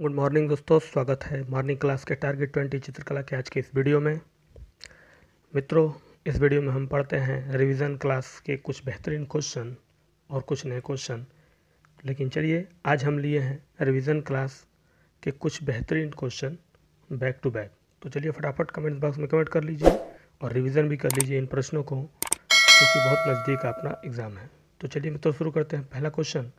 good morning दोस्तों स्वागत है मॉर्निंग क्लास के टारगेट ट्वेंटी चित्रकला के आज के इस वीडियो में मित्रों इस वीडियो में हम पढ़ते हैं रिवीजन क्लास के कुछ बेहतरीन क्वेश्चन और कुछ नए क्वेश्चन लेकिन चलिए आज हम लिए हैं रिवीजन क्लास के कुछ बेहतरीन क्वेश्चन बैक टू बैक तो चलिए फटाफट कमेंट बॉक्स में कमेंट कर लीजिए और रिविज़न भी कर लीजिए इन प्रश्नों को क्योंकि बहुत नज़दीक अपना एग्ज़ाम है तो चलिए मित्रों शुरू करते हैं पहला क्वेश्चन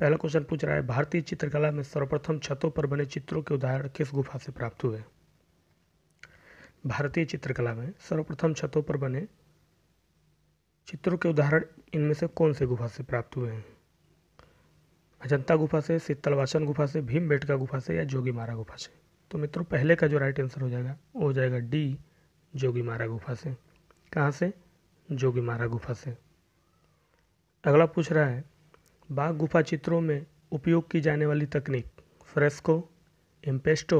पहला क्वेश्चन पूछ रहा है भारतीय चित्रकला में सर्वप्रथम छतों पर बने चित्रों के उदाहरण किस गुफा से प्राप्त हुए भारतीय चित्रकला में सर्वप्रथम छतों पर बने चित्रों के उदाहरण इनमें से कौन से गुफा से प्राप्त हुए हैं अजंता गुफा से शीतलवासन गुफा से भीम बेटका गुफा से या जोगी मारा गुफा से तो मित्रों पहले का जो राइट आंसर हो जाएगा वो हो जाएगा डी जोगी मारा गुफा से कहाँ से जोगी मारा गुफा से अगला पूछ रहा है बाघ गुफा चित्रों में उपयोग की जाने वाली तकनीक फ्रेस्को एम्पेस्टो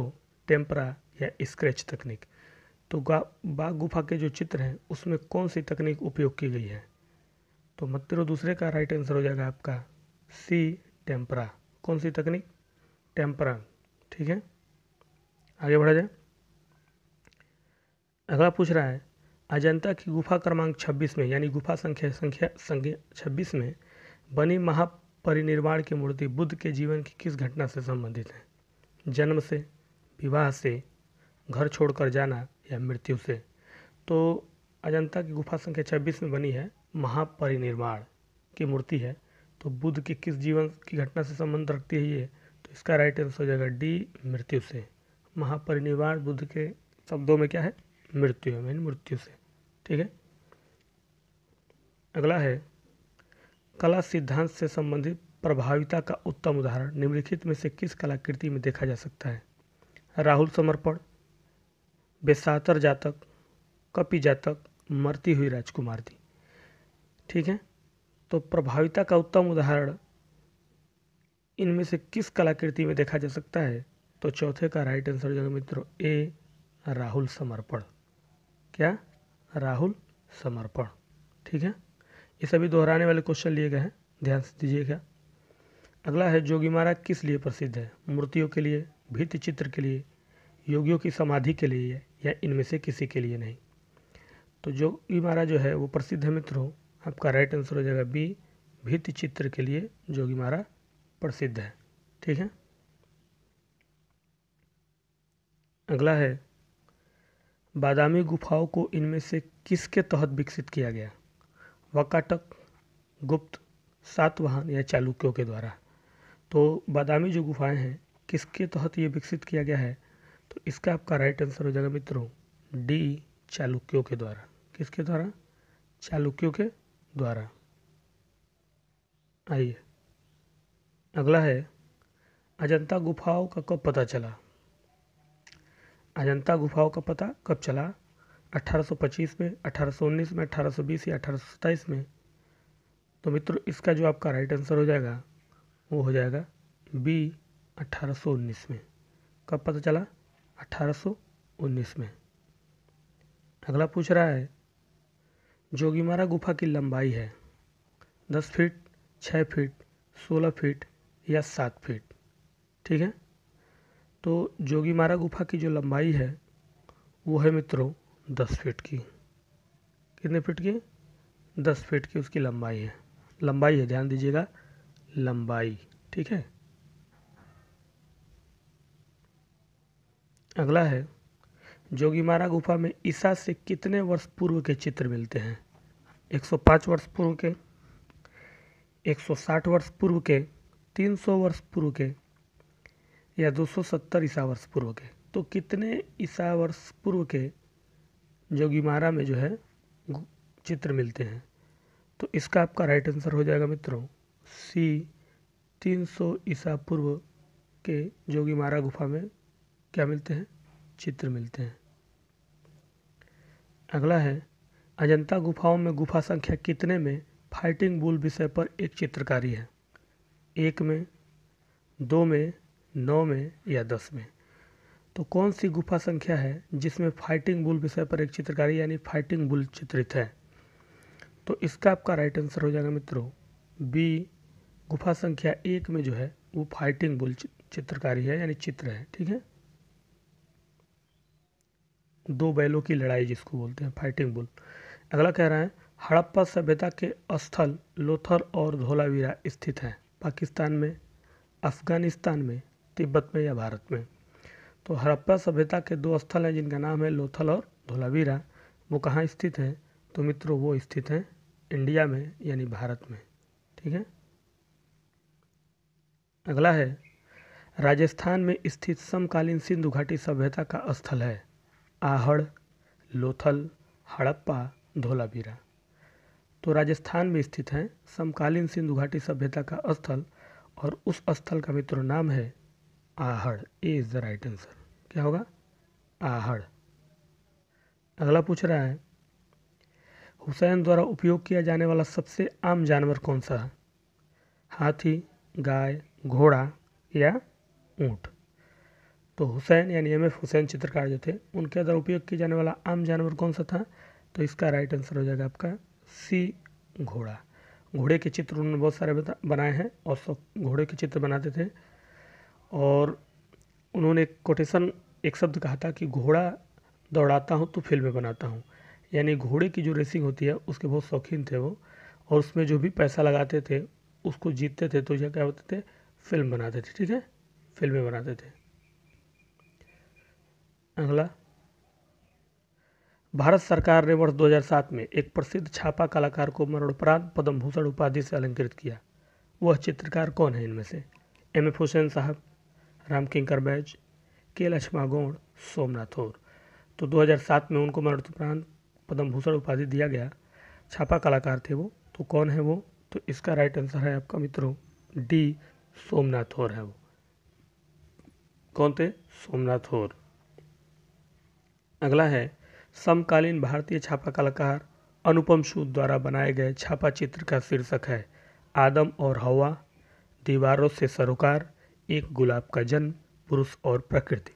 टेम्परा या स्क्रैच तकनीक तो बाघ गुफा के जो चित्र हैं उसमें कौन सी तकनीक उपयोग की गई है तो मतलब दूसरे का राइट आंसर हो जाएगा आपका सी टेम्परा कौन सी तकनीक टेम्परा ठीक है आगे बढ़ा जाए अगला पूछ रहा है अजंता की गुफा क्रमांक 26 में यानी गुफा संख्या संख्या संख्या 26 में बनी महा परिनिर्वाण की मूर्ति बुद्ध के जीवन की किस घटना से संबंधित है जन्म से विवाह से घर छोड़कर जाना या मृत्यु से तो अजंता की गुफा संख्या छब्बीस में बनी है महापरिनिर्वाण की मूर्ति है तो बुद्ध के किस जीवन की घटना से संबंध रखती है ये तो इसका राइट आंसर हो जाएगा डी मृत्यु से महापरिनिर्वाण बुद्ध के शब्दों में क्या है मृत्यु है मैंने मृत्यु से ठीक है अगला है कला सिद्धांत से संबंधित प्रभाविता का उत्तम उदाहरण निम्नलिखित में से किस कलाकृति में देखा जा सकता है राहुल समर्पण बेसातर जातक कपि जातक मरती हुई राजकुमार दी ठीक है तो प्रभाविता का उत्तम उदाहरण इनमें से किस कलाकृति में देखा जा सकता है तो चौथे का राइट आंसर जो मित्रों ए राहुल समर्पण क्या राहुल समर्पण ठीक है ये सभी दोहराने वाले क्वेश्चन लिए गए हैं ध्यान से दीजिएगा अगला है जोगी मारा किस लिए प्रसिद्ध है मूर्तियों के लिए भित्त चित्र के लिए योगियों की समाधि के लिए या इनमें से किसी के लिए नहीं तो जोगीमारा जो है वो प्रसिद्ध है मित्रों आपका राइट आंसर हो जाएगा बी भित्त चित्र के लिए जोगीमारा प्रसिद्ध है ठीक है अगला है बादामी गुफाओं को इनमें से किसके तहत विकसित किया गया वकाटक गुप्त सातवाहन या चालुक्यों के द्वारा तो बादामी जो गुफाएं हैं किसके तहत ये विकसित किया गया है तो इसका आपका राइट आंसर हो जाएगा मित्रों डी चालुक्यों के द्वारा किसके द्वारा चालुक्यों के द्वारा आइए अगला है अजंता गुफाओं का कब पता चला अजंता गुफाओं का पता कब चला 1825 में 1819 में 1820 या अठारह में तो मित्र इसका जो आपका राइट आंसर हो जाएगा वो हो जाएगा बी 1819 में कब पता चला 1819 में अगला पूछ रहा है जोगीमारा गुफा की लंबाई है 10 फीट 6 फीट 16 फीट या 7 फीट ठीक है तो जोगीमारा गुफा की जो लंबाई है वो है मित्रों दस फीट की कितने फीट की दस फीट की उसकी लंबाई है लंबाई है ध्यान दीजिएगा लंबाई ठीक है अगला है जोगीमारा गुफा में ईसा से कितने वर्ष पूर्व के चित्र मिलते हैं 105 वर्ष पूर्व के 160 वर्ष पूर्व के 300 वर्ष पूर्व के या 270 ईसा वर्ष पूर्व के तो कितने ईसा वर्ष पूर्व के जोगीमारा में जो है चित्र मिलते हैं तो इसका आपका राइट आंसर हो जाएगा मित्रों सी 300 ईसा पूर्व के जोगीमारा गुफा में क्या मिलते हैं चित्र मिलते हैं अगला है अजंता गुफाओं में गुफा संख्या कितने में फाइटिंग बुल विषय पर एक चित्रकारी है एक में दो में नौ में या दस में तो कौन सी गुफा संख्या है जिसमें फाइटिंग बुल विषय पर एक चित्रकारी यानी फाइटिंग बुल चित्रित है तो इसका आपका राइट आंसर हो जाएगा मित्रों बी गुफा संख्या एक में जो है वो फाइटिंग बुल चित्रकारी है यानी चित्र है ठीक है दो बैलों की लड़ाई जिसको बोलते हैं फाइटिंग बुल अगला कह रहा है हड़प्पा सभ्यता के स्थल लोथर और धोलावीरा स्थित हैं पाकिस्तान में अफगानिस्तान में तिब्बत में या भारत में तो हड़प्पा सभ्यता के दो स्थल हैं जिनका नाम है लोथल और धोलावीरा वो कहाँ स्थित हैं तो मित्रों वो स्थित हैं इंडिया में यानी भारत में ठीक है अगला है राजस्थान में स्थित समकालीन सिंधु घाटी सभ्यता का स्थल है आहड़ लोथल हड़प्पा धोलावीरा तो राजस्थान में स्थित है समकालीन सिंधु घाटी सभ्यता का स्थल और उस स्थल का मित्रों नाम है Ahar A is the right answer क्या होगा आहड़ अगला पूछ रहा है हुसैन द्वारा उपयोग किया जाने वाला सबसे आम जानवर कौन सा है हाथी गाय घोड़ा या ऊँट तो हुसैन यानी एम एफ हुसैन चित्रकार जो थे उनके द्वारा उपयोग किया जाने वाला आम जानवर कौन सा था तो इसका राइट आंसर हो जाएगा आपका सी घोड़ा घोड़े के चित्र उन्होंने बहुत सारे बनाए हैं और सब घोड़े के चित्र बनाते थे और उन्होंने कोटेशन एक शब्द कहा था कि घोड़ा दौड़ाता हूँ तो फिल्में बनाता हूँ यानी घोड़े की जो रेसिंग होती है उसके बहुत शौकीन थे वो और उसमें जो भी पैसा लगाते थे उसको जीतते थे तो यह क्या होते थे फिल्म बनाते थे ठीक है फिल्में बनाते थे अगला भारत सरकार ने वर्ष 2007 में एक प्रसिद्ध छापा कलाकार को मरणोपरांत पद्म भूषण उपाधि से अलंकृत किया वह चित्रकार कौन है इनमें से एम एफ हुसैन साहब रामकिंकर बैज के लक्ष्मा गौड़ सोमनाथ और तो 2007 में उनको मरणोपरांत पद्म भूषण उपाधि दिया गया छापा कलाकार थे वो तो कौन है वो तो इसका राइट आंसर है आपका मित्रों डी सोमनाथ और है वो कौन थे सोमनाथ और अगला है समकालीन भारतीय छापा कलाकार अनुपम शूद द्वारा बनाए गए छापा चित्र का शीर्षक है आदम और हवा दीवारों से सरोकार एक गुलाब का जन्म पुरुष और प्रकृति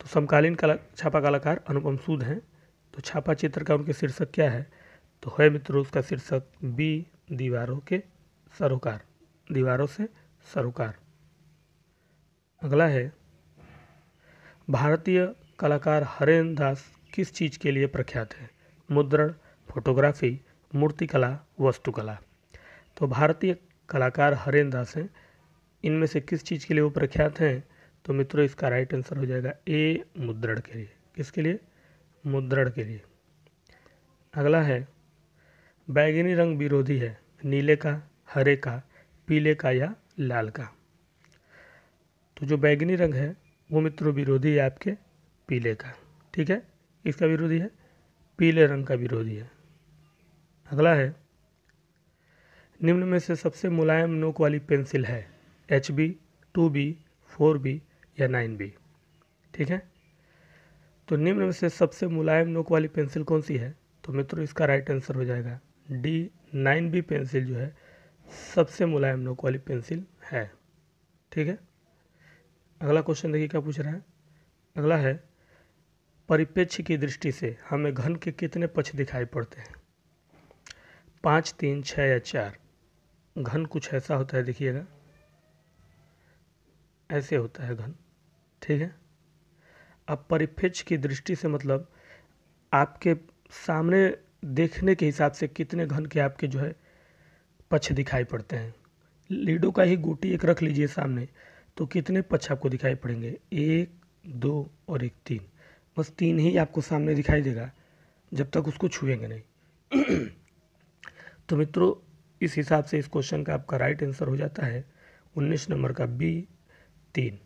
तो समकालीन कला छापा कलाकार अनुपम सूद हैं तो छापा चित्र का उनके शीर्षक क्या है तो है मित्रों उसका शीर्षक बी दीवारों के सरोकार दीवारों से सरोकार अगला है भारतीय कलाकार हरेन दास किस चीज़ के लिए प्रख्यात है मुद्रण फोटोग्राफी मूर्तिकला वस्तुकला तो भारतीय कलाकार हरेन दास हैं इनमें से किस चीज़ के लिए वो प्रख्यात हैं तो मित्रों इसका राइट आंसर हो जाएगा ए मुद्रण के लिए किसके लिए मुद्रण के लिए अगला है बैगनी रंग विरोधी है नीले का हरे का पीले का या लाल का तो जो बैगनी रंग है वो मित्रों विरोधी है आपके पीले का ठीक है इसका विरोधी है पीले रंग का विरोधी है अगला है निम्न में से सबसे मुलायम नोक वाली पेंसिल है H B two B four B या नाइन बी ठीक है तो निम्न में से सबसे मुलायम नोक वाली पेंसिल कौन सी है तो मित्रों इसका राइट आंसर हो जाएगा डी नाइन बी पेंसिल जो है सबसे मुलायम नोक वाली पेंसिल है ठीक है अगला क्वेश्चन देखिए क्या पूछ रहा है अगला है परिपेक्ष की दृष्टि से हमें घन के कितने पक्ष दिखाई पड़ते हैं पाँच तीन छः या चार घन कुछ ऐसा होता है देखिएगा ऐसे होता है घन ठीक है अब परिप्रेक्ष की दृष्टि से मतलब आपके सामने देखने के हिसाब से कितने घन के आपके जो है पक्ष दिखाई पड़ते हैं लीडो का ही गोटी एक रख लीजिए सामने तो कितने पक्ष आपको दिखाई पड़ेंगे एक दो और एक तीन बस तीन ही आपको सामने दिखाई देगा जब तक उसको छुएंगे नहीं तो मित्रों इस हिसाब से इस क्वेश्चन का आपका राइट आंसर हो जाता है उन्नीस नंबर का बी तीन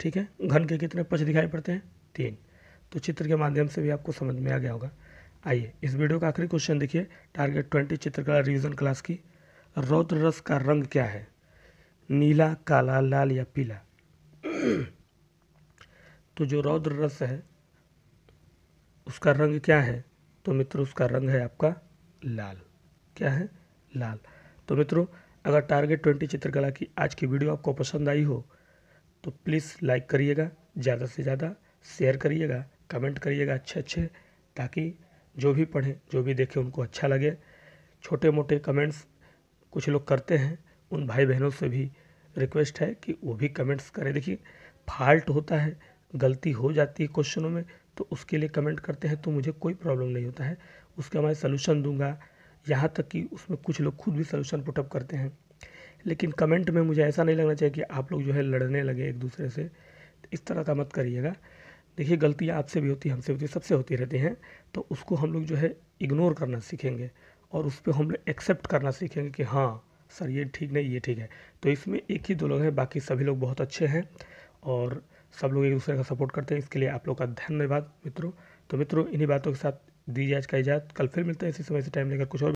ठीक है घन के कितने पक्ष दिखाई पड़ते हैं तीन तो चित्र के माध्यम से भी आपको समझ में आ गया होगा आइए इस वीडियो का आखिरी क्वेश्चन देखिए टारगेट ट्वेंटी चित्रकला रिविजन क्लास की रौद्र रस का रंग क्या है नीला काला लाल या पीला तो जो रौद्र रस है उसका रंग क्या है तो मित्र उसका रंग है आपका लाल क्या है लाल तो मित्रों अगर टारगेट ट्वेंटी चित्रकला की आज की वीडियो आपको पसंद आई हो तो प्लीज़ लाइक करिएगा ज़्यादा से ज़्यादा शेयर करिएगा कमेंट करिएगा अच्छे अच्छे ताकि जो भी पढ़ें जो भी देखें उनको अच्छा लगे छोटे मोटे कमेंट्स कुछ लोग करते हैं उन भाई बहनों से भी रिक्वेस्ट है कि वो भी कमेंट्स करें देखिए फाल्ट होता है गलती हो जाती है क्वेश्चनों में तो उसके लिए कमेंट करते हैं तो मुझे कोई प्रॉब्लम नहीं होता है उसका मैं सलूशन दूंगा यहाँ तक कि उसमें कुछ लोग खुद भी सलूशन पुटअप करते हैं लेकिन कमेंट में मुझे ऐसा नहीं लगना चाहिए कि आप लोग जो है लड़ने लगे एक दूसरे से इस तरह का मत करिएगा देखिए गलतियाँ आपसे भी होती है हमसे होती है सबसे होती रहती हैं तो उसको हम लोग जो है इग्नोर करना सीखेंगे और उस पर हम लोग एक्सेप्ट करना सीखेंगे कि हाँ सर ये ठीक नहीं ये ठीक है तो इसमें एक ही दो लोग हैं बाकी सभी लोग बहुत अच्छे हैं और सब लोग एक दूसरे का सपोर्ट करते हैं इसके लिए आप लोग का धन्यवाद मित्रों तो मित्रों इन्हीं बातों के साथ दी आज का इजाज़ कल फिर मिलते हैं इसी समय से टाइम लेकर कुछ और